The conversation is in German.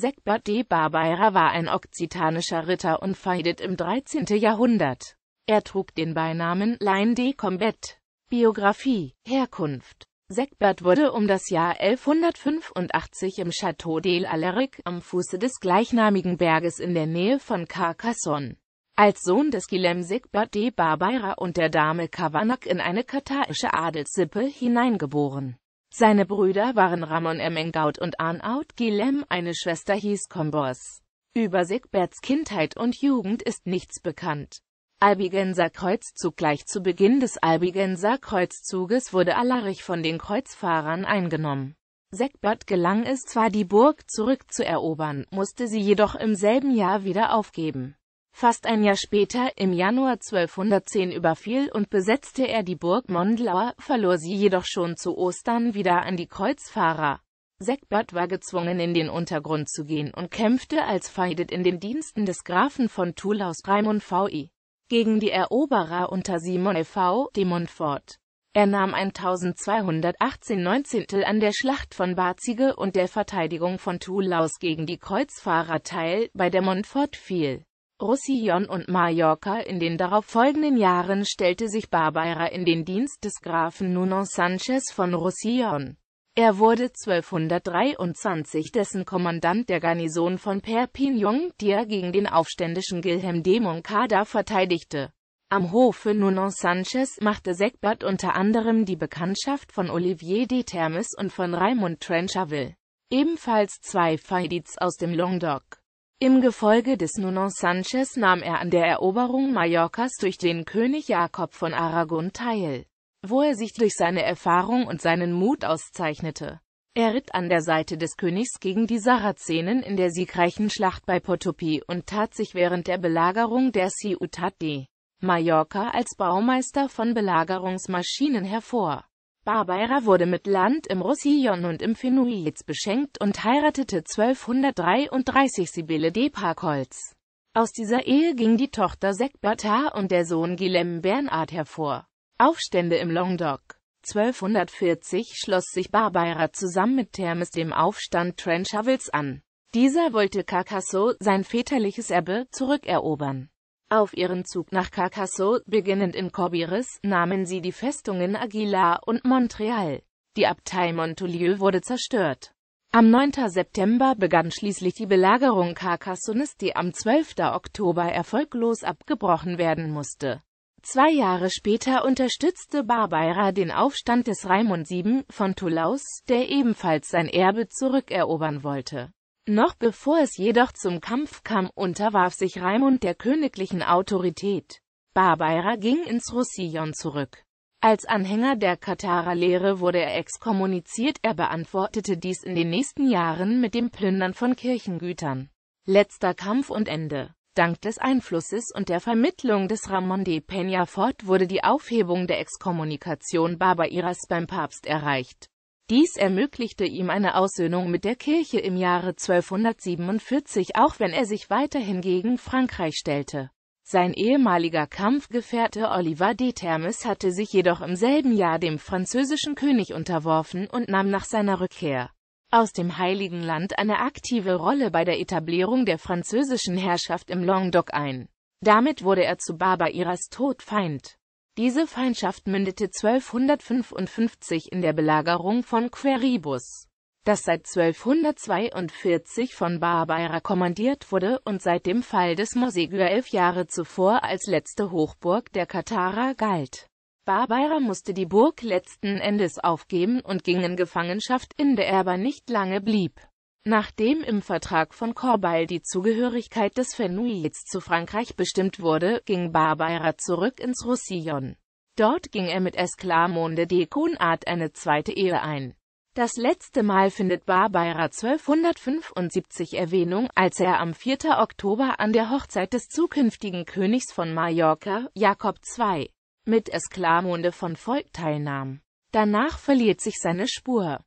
Sekbert de Barbeira war ein okzitanischer Ritter und feidet im 13. Jahrhundert. Er trug den Beinamen Lain de Combet. Biografie, Herkunft Sekbert wurde um das Jahr 1185 im Château d'Alaric am Fuße des gleichnamigen Berges in der Nähe von Carcassonne als Sohn des Guillem Sekbert de Barbeira und der Dame Cavagnac in eine katarische Adelssippe hineingeboren. Seine Brüder waren Ramon Ermengaud und Arnaud Guillem, eine Schwester hieß Kombos. Über Sigberts Kindheit und Jugend ist nichts bekannt. Albigenser Kreuzzug Gleich zu Beginn des Albigenser Kreuzzuges wurde Alarich von den Kreuzfahrern eingenommen. Sigbert gelang es zwar die Burg zurückzuerobern, musste sie jedoch im selben Jahr wieder aufgeben. Fast ein Jahr später, im Januar 1210 überfiel und besetzte er die Burg Mondlauer, verlor sie jedoch schon zu Ostern wieder an die Kreuzfahrer. Seckbert war gezwungen in den Untergrund zu gehen und kämpfte als Feidet in den Diensten des Grafen von Thulaus Raimund V.I. gegen die Eroberer unter Simon e.V. de Montfort. Er nahm 1218 19. an der Schlacht von Barzige und der Verteidigung von Thulaus gegen die Kreuzfahrer teil, bei der Montfort fiel. Roussillon und Mallorca. In den darauffolgenden Jahren stellte sich Barbeira in den Dienst des Grafen Nuno Sanchez von Roussillon. Er wurde 1223 dessen Kommandant der Garnison von Perpignan, die er gegen den aufständischen Guilhem de Moncada verteidigte. Am Hofe Nuno Sanchez machte Seckbert unter anderem die Bekanntschaft von Olivier de Thermes und von Raymond Trenchaville, ebenfalls zwei Feidids aus dem Languedoc. Im Gefolge des Nuno Sanchez nahm er an der Eroberung Mallorcas durch den König Jakob von Aragon teil, wo er sich durch seine Erfahrung und seinen Mut auszeichnete. Er ritt an der Seite des Königs gegen die Sarazenen in der siegreichen Schlacht bei Potopi und tat sich während der Belagerung der Ciudad de Mallorca als Baumeister von Belagerungsmaschinen hervor. Barbeira wurde mit Land im Roussillon und im Fenouilz beschenkt und heiratete 1233 Sibylle de Parkholz. Aus dieser Ehe ging die Tochter Secberta und der Sohn Guillem Bernard hervor. Aufstände im Languedoc 1240 schloss sich Barbeira zusammen mit Thermes dem Aufstand Trenchawils an. Dieser wollte Carcasso, sein väterliches Erbe, zurückerobern. Auf ihren Zug nach Carcassonne, beginnend in Corbières, nahmen sie die Festungen Aguilar und Montreal. Die Abtei Montolieu wurde zerstört. Am 9. September begann schließlich die Belagerung Carcassonnes, die am 12. Oktober erfolglos abgebrochen werden musste. Zwei Jahre später unterstützte Barbeira den Aufstand des Raimund VII von Toulouse, der ebenfalls sein Erbe zurückerobern wollte. Noch bevor es jedoch zum Kampf kam, unterwarf sich Raimund der königlichen Autorität. Barbeira ging ins Roussillon zurück. Als Anhänger der Katarer Lehre wurde er exkommuniziert, er beantwortete dies in den nächsten Jahren mit dem Plündern von Kirchengütern. Letzter Kampf und Ende. Dank des Einflusses und der Vermittlung des Ramon de Peña Fort wurde die Aufhebung der Exkommunikation Barbeiras beim Papst erreicht. Dies ermöglichte ihm eine Aussöhnung mit der Kirche im Jahre 1247, auch wenn er sich weiterhin gegen Frankreich stellte. Sein ehemaliger Kampfgefährte Oliver de Thermes hatte sich jedoch im selben Jahr dem französischen König unterworfen und nahm nach seiner Rückkehr aus dem Heiligen Land eine aktive Rolle bei der Etablierung der französischen Herrschaft im Languedoc ein. Damit wurde er zu Barbaras Todfeind. Diese Feindschaft mündete 1255 in der Belagerung von Queribus, das seit 1242 von Barbeira kommandiert wurde und seit dem Fall des Mosigua elf Jahre zuvor als letzte Hochburg der Katara galt. Barbeira musste die Burg letzten Endes aufgeben und ging in Gefangenschaft, in der er aber nicht lange blieb. Nachdem im Vertrag von Corbeil die Zugehörigkeit des Fenuits zu Frankreich bestimmt wurde, ging Barbeira zurück ins Roussillon. Dort ging er mit Esclamonde de Conat eine zweite Ehe ein. Das letzte Mal findet Barbeira 1275 Erwähnung, als er am 4. Oktober an der Hochzeit des zukünftigen Königs von Mallorca, Jakob II, mit Esclamonde von Volk teilnahm. Danach verliert sich seine Spur.